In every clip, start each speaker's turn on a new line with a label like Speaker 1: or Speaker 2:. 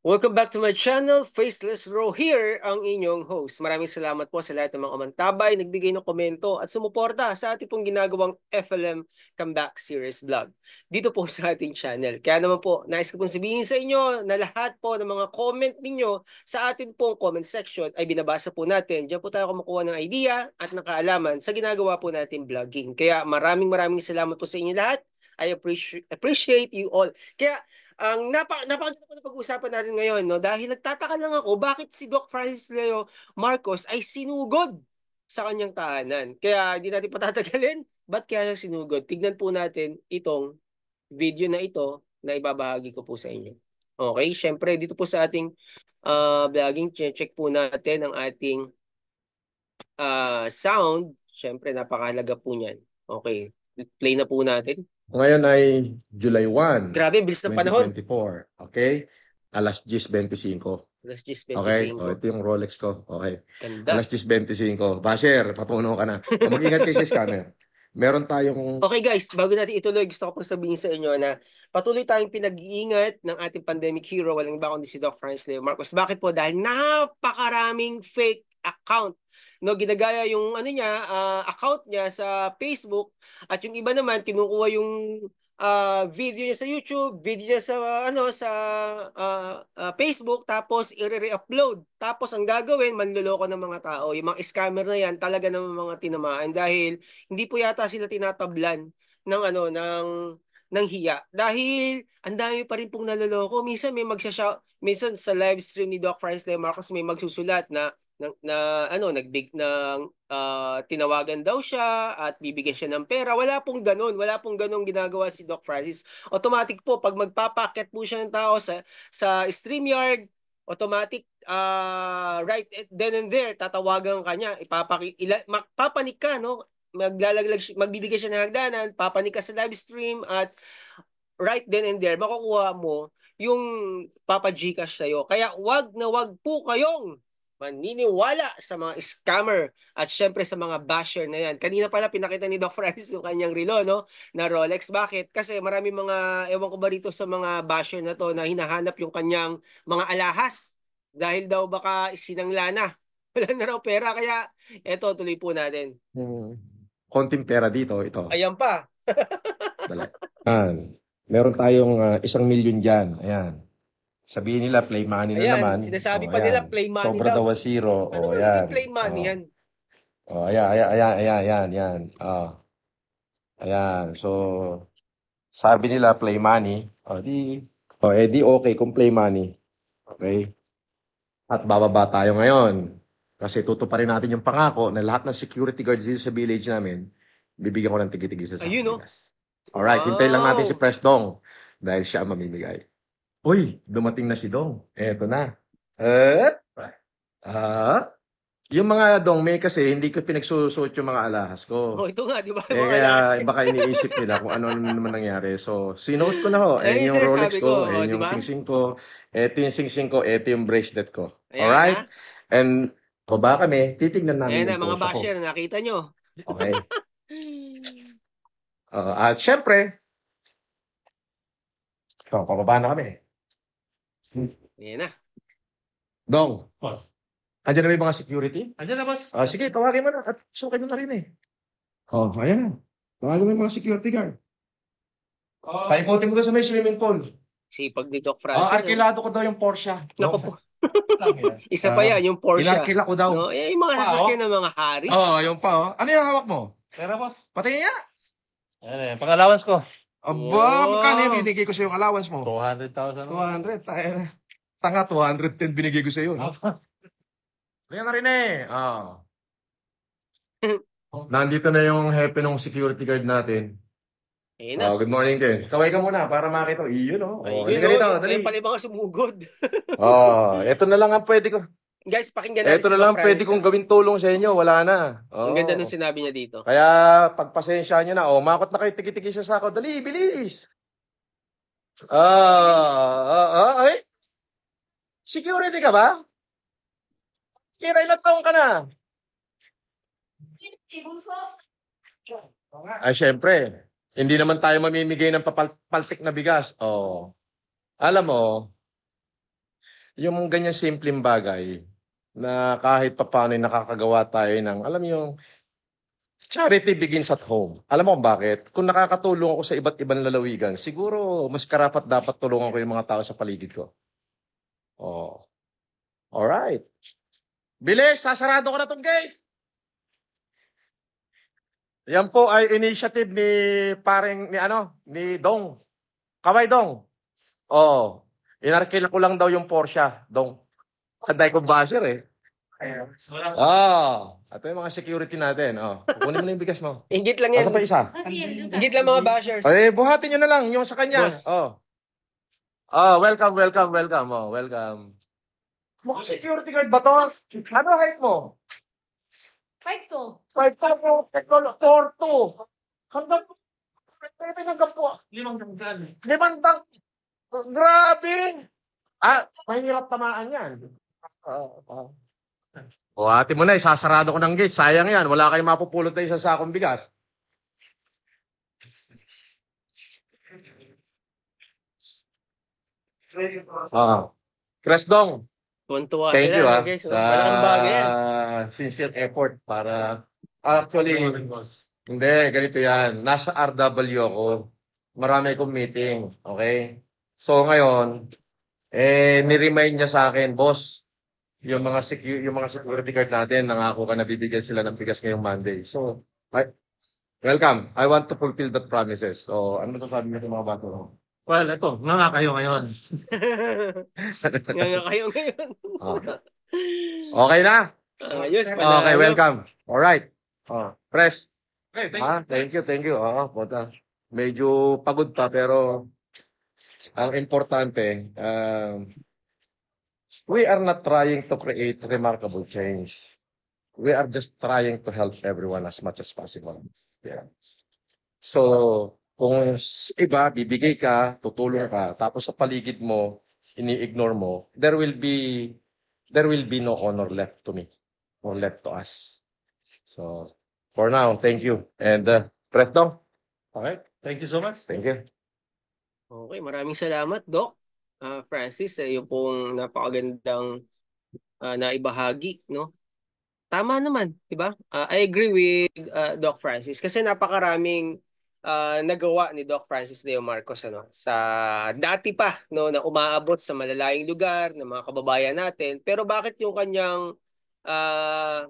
Speaker 1: Welcome back to my channel, Faceless Row here, ang inyong host. Maraming salamat po sa lahat ng mga umantabay, nagbigay ng komento at sumuporta sa ating pong ginagawang FLM Comeback Series Vlog dito po sa ating channel. Kaya naman po, nais ko pong sabihin sa inyo na lahat po ng mga comment ninyo sa ating pong comment section ay binabasa po natin. Diyan po tayo kumukuha ng idea at nakaalaman sa ginagawa po natin vlogging. Kaya maraming maraming salamat po sa inyo lahat I appreciate appreciate you all. Kaya ang napa napakaganda na pag-uusapan natin ngayon no dahil nagtataka lang ako bakit si Doc Francis Leo Marcos ay sinugod sa kanyang tahanan. Kaya hindi natin patatagalin but kaya siya sinugod. Tignan po natin itong video na ito na ibabahagi ko po sa inyo. Okay, syempre dito po sa ating uh, vlogging, check po natin ang ating uh, sound. Syempre napakahalaga po niyan. Okay, play na po natin.
Speaker 2: Ngayon ay July 1. Grabe, bilis ng panahon. 2024. Okay? Alas 10.25.
Speaker 1: Alas 10.25. Okay, o, oh, ito
Speaker 2: yung Rolex ko. Okay. Ganda. Alas 10.25. Basher, patunaw ka na. mag-ingat kay sa scammer. Meron tayong... Okay
Speaker 1: guys, bago natin ituloy, gusto ko pong sabihin sa inyo na patuloy tayong pinag-iingat ng ating pandemic hero. Walang iba kundi si Doc Franz Leo Marcos. Bakit po? Dahil napakaraming fake account no ginagaya yung ano niya uh, account niya sa Facebook at yung iba naman kinukuha yung uh, video niya sa YouTube, video niya sa uh, ano sa uh, uh, Facebook tapos i-re-upload. Tapos ang gagawin manloloko ng mga tao. Yung mga scammer na 'yan talaga ng mga tinamaan dahil hindi po yata sila tinatablan ng ano ng ng hiya dahil ang dami pa rin pong naloloko. Minsan may magsha minsan sa live stream ni Doc Francis Marcos may magsusulat na na, na ano nagbig ng uh, ah, tinawagan daw siya at bibigyan siya ng pera wala pong ganoon wala pong ganung ginagawa si Doc Francis automatic po pag magpapakit po siya ng tao sa sa StreamYard automatic uh, right eh, then and there tatawagan kanya niya ipapaki ila, magpapanik ka no maglalaglag magbibigay siya ng hagdanan papanik ka sa live stream at right then and there makukuha mo yung papa papajikash sa'yo. Kaya wag na wag po kayong maniniwala sa mga scammer at syempre sa mga basher na yan. Kanina pala pinakita ni Doc Francis yung kanyang relo no, na Rolex. Bakit? Kasi marami mga, ewan ko ba rito sa mga basher na to na hinahanap yung kanyang mga alahas dahil daw baka isinangla na. Wala na raw pera kaya eto tuloy po natin.
Speaker 2: Hmm. Konting pera dito ito. Ayan pa. Ayan. Meron tayong uh, isang milyon dyan. Ayan. Sabihin nila play money na ayan, naman. Sinasabi oh, pa ayan. nila play money Sobra daw. daw zero. Ano oh, ayan. play money oh. yan? Oh, ayan, ayan, ayan, ayan, ayan, ayan. Oh. Ayan, so sabi nila play money. O oh, di, o oh, eh, okay kung play money. Okay? At bababa tayo ngayon. Kasi tutuparin natin yung pangako na lahat ng security guards dito sa village namin, bibigyan ko ng tigi-tigi sa Ayun, oh. no? Alright, wow. hintayin lang natin si oh. Prestong dahil siya ang mamimigay. Uy, dumating na si Dong. Eto na. Eh? Ah? Yung mga Dong May kasi, hindi ko pinagsusuot yung mga alahas ko. Oh,
Speaker 1: ito nga, di ba? eh, Mga kaya last- eh.
Speaker 2: baka iniisip nila kung ano naman nangyari. So, sinuot ko na ho. Eh, yung Rolex ko, ko, oh, eh, di yung ba? singsing ko, eto yung singsing ko, eto yung bracelet ko. Ayan Alright? And, o baka kami, titignan namin Ayan na, mga basher,
Speaker 1: nakita nyo.
Speaker 2: Okay. Uh, at syempre, so, pababa na kami.
Speaker 1: Yan na. Dong, Boss.
Speaker 2: andyan na may mga security? Andiyan na, boss. Ah, sige, tawagin mo na at sukin mo na rin eh. Oh, ayan na. Tawagin mo yung mga security guard. Oh, Paikutin mo doon sa may swimming pool.
Speaker 1: Sipag ni Doc ah, Francis. Ah, no? arkilado
Speaker 2: ko daw yung Porsche. Naku po.
Speaker 1: lang Isa pa ah, yan, yung Porsche. Inarkila ko daw. No? Eh, yung mga Ah, sasakyan
Speaker 2: ng mga hari. Oo, oh, yung pa oh. Ano yung hawak mo? Pera, boss. Patingin nga. Ano eh, pang-allowance ko. Aba, Wow! magkano Binigay ko sa yung allowance mo. 200,000. 200. Tayo. Tanga, 210 binigay ko sa iyo. no? Kaya na ano rin eh. Ah. Nandito na yung hepe ng security guard natin. Ayun ah, na. Ah, good morning, Ken. Saway ka muna para makita. Iyon, oh. Ayun, oh. Halika rito, dali. Ayun pala mga sumugod. Oh, ah, ito na lang ang pwede ko.
Speaker 1: Guys, pakinggan natin. Ito na lang, pwede kong
Speaker 2: gawin tulong sa inyo. Wala na. Oh. Ang ganda oh. nung
Speaker 1: sinabi niya dito.
Speaker 2: Kaya, pagpasensya niyo na. Oh, makot na kayo tiki-tiki sa sako. Dali, bilis! Ah, ah, ah, ay? Security ka ba? Kira, ilan taong ka na? Ay, syempre. Hindi naman tayo mamimigay ng papaltik na bigas. Oh. Alam mo, yung ganyan simpleng bagay, na kahit papaano nakakagawa tayo ng, alam mo yung, charity begins at home. Alam mo kung bakit? Kung nakakatulong ako sa iba't ibang lalawigan, siguro mas karapat dapat tulungan ko yung mga tao sa paligid ko. Oh. All right. Bilis, sasarado ko na tong gate. Yan po ay initiative ni paring ni ano, ni Dong. Kaway Dong. Oo. Oh, inarkila ko lang daw yung Porsche, Dong. Sanday ko basher eh. Ayan. So, Ah, ito yung mga security natin. Oh. kunin mo na yung bigas mo. Ingit lang yan. Asa ano pa isa?
Speaker 1: Ah, Ingit lang mga bashers. Ay,
Speaker 2: buhatin nyo na lang yung sa kanya. Boss. Oh. Oh, welcome, welcome, welcome. Oh, welcome. Mukhang security guard ba to? Ano height mo? Fight ko. 5'4", 4'2". Hanggang, pwede hanggang po. Limang Limang Limandang, grabe! Ah, mahirap tamaan yan. Ah, ah. O ate mo na, isasarado ko ng gate. Sayang yan. Wala kayong mapupulot na isa sa akong bigat. Ah. Cresdong. Tuntua Thank you, eh, ah. guys. Sa Malaking bagay yan. sincere effort para actually hindi ganito yan. Nasa RW ako. Marami akong meeting, okay? So ngayon, eh ni-remind niya sa akin, boss, yung mga secure, yung mga security guard natin, nangako ka na bibigyan sila ng bigas ngayong Monday. So, I, welcome. I want to fulfill that promises. So, ano masasabi mo sa mga bato? Well, ito, nga nga kayo ngayon. nga nga kayo ngayon. Oh. okay. na.
Speaker 1: Ayos pa na. Okay, welcome.
Speaker 2: All right. Oh, press. Okay, thank you. Ah, thank you, thank you. oh, puta. Medyo pagod pa pero ang importante, um, uh, we are not trying to create remarkable change. We are just trying to help everyone as much as possible. Yeah. So, kung iba, bibigay ka, tutulong ka, tapos sa paligid mo, ini-ignore mo, there will be there will be no honor left to me or left to us. So, for now, thank you. And uh, press down.
Speaker 1: Okay. Thank you so much. Thank you. Okay, maraming salamat, Doc uh, Francis, sa eh, iyo pong napakagandang uh, naibahagi, no? Tama naman, 'di ba? Uh, I agree with uh, Doc Francis kasi napakaraming uh, nagawa ni Doc Francis Leo Marcos ano sa dati pa no na umaabot sa malalayong lugar ng mga kababayan natin. Pero bakit yung kanyang uh,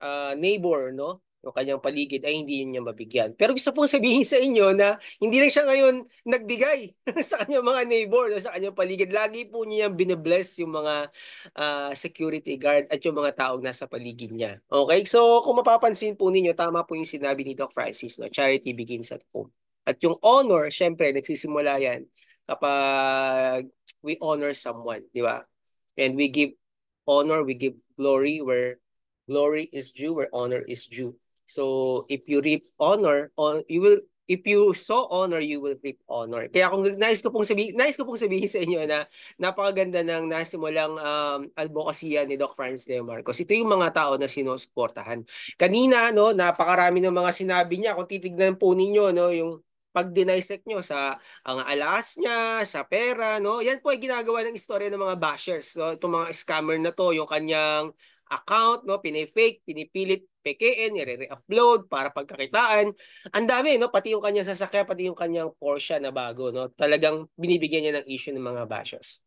Speaker 1: uh, neighbor no o kanyang paligid ay hindi niya mabigyan. Pero gusto pong sabihin sa inyo na hindi lang siya ngayon nagbigay sa kanyang mga neighbor sa kanyang paligid. Lagi po niya binebless yung mga uh, security guard at yung mga taong nasa paligid niya. Okay? So kung mapapansin po ninyo, tama po yung sinabi ni Doc Francis, no? charity begins at home. At yung honor, syempre, nagsisimula yan kapag we honor someone, di ba? And we give honor, we give glory where glory is due, where honor is due. So if you reap honor, on, you will if you sow honor, you will reap honor. Kaya kung nais ko pong sabihin, nais ko pong sabihin sa inyo na napakaganda ng nasimulang um, advokasya ni Doc Franz De Marcos. Ito yung mga tao na sinusuportahan. Kanina, no, napakarami ng mga sinabi niya. Kung titignan po ninyo, no, yung pag-denisect nyo sa ang alas niya, sa pera, no? Yan po ay ginagawa ng istorya ng mga bashers. So, itong mga scammer na to, yung kanyang account, no? Pinifake, pinipilit, pekein, nire-upload para pagkakitaan. Ang dami, no? Pati yung kanyang sasakya, pati yung kanyang Porsche na bago, no? Talagang binibigyan niya ng issue ng mga bashers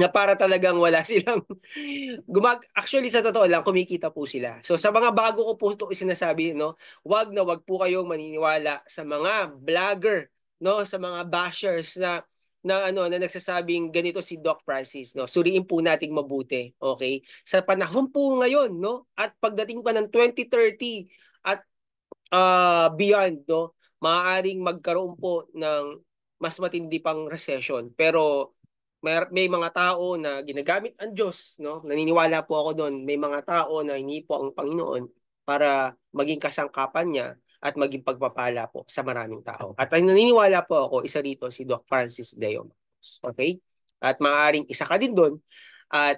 Speaker 1: na para talagang wala silang gumag actually sa totoo lang kumikita po sila. So sa mga bago ko po ito sinasabi no, wag na wag po kayong maniniwala sa mga vlogger no, sa mga bashers na na ano na nagsasabing ganito si Doc Francis no suriin po nating mabuti okay sa panahon po ngayon no at pagdating pa ng 2030 at uh, beyond no maaaring magkaroon po ng mas matindi pang recession pero may, may mga tao na ginagamit ang Diyos no naniniwala po ako doon may mga tao na hinipo ang Panginoon para maging kasangkapan niya at maging pagpapala po sa maraming tao. At ang naniniwala po ako, isa rito si Doc Francis de Marcos. Okay? At maaaring isa ka din doon at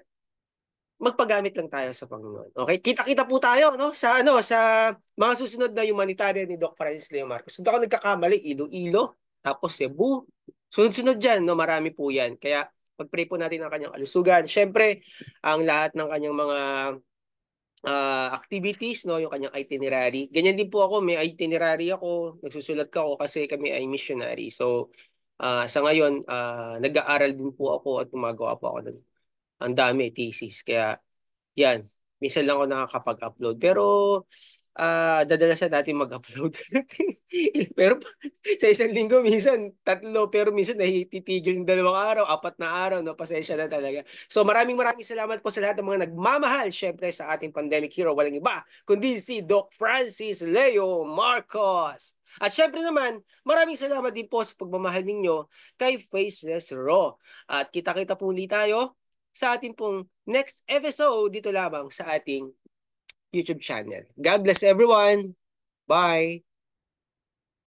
Speaker 1: magpagamit lang tayo sa Panginoon. Okay? Kita-kita po tayo no sa ano sa mga susunod na humanitarian ni Doc Francis Leo Marcos. Hindi ako nagkakamali, Iloilo, tapos Cebu. Sunod-sunod diyan no, marami po 'yan. Kaya pagpray po natin ang kanyang alusugan. Syempre, ang lahat ng kanyang mga uh, activities, no, yung kanyang itinerary. Ganyan din po ako, may itinerary ako, nagsusulat ka ako kasi kami ay missionary. So, uh, sa ngayon, uh, nag-aaral din po ako at gumagawa po ako ng ang dami thesis. Kaya, yan, minsan lang ako nakakapag-upload. Pero, uh, dadalasan natin mag-upload. pero sa isang linggo, minsan tatlo, pero minsan nahititigil ng dalawang araw, apat na araw, no? pasensya na talaga. So maraming maraming salamat po sa lahat ng mga nagmamahal, syempre sa ating pandemic hero, walang iba, kundi si Doc Francis Leo Marcos. At syempre naman, maraming salamat din po sa pagmamahal ninyo kay Faceless Raw. At kita-kita po ulit tayo sa ating pong next episode dito lamang sa ating YouTube channel. God bless everyone. Bye!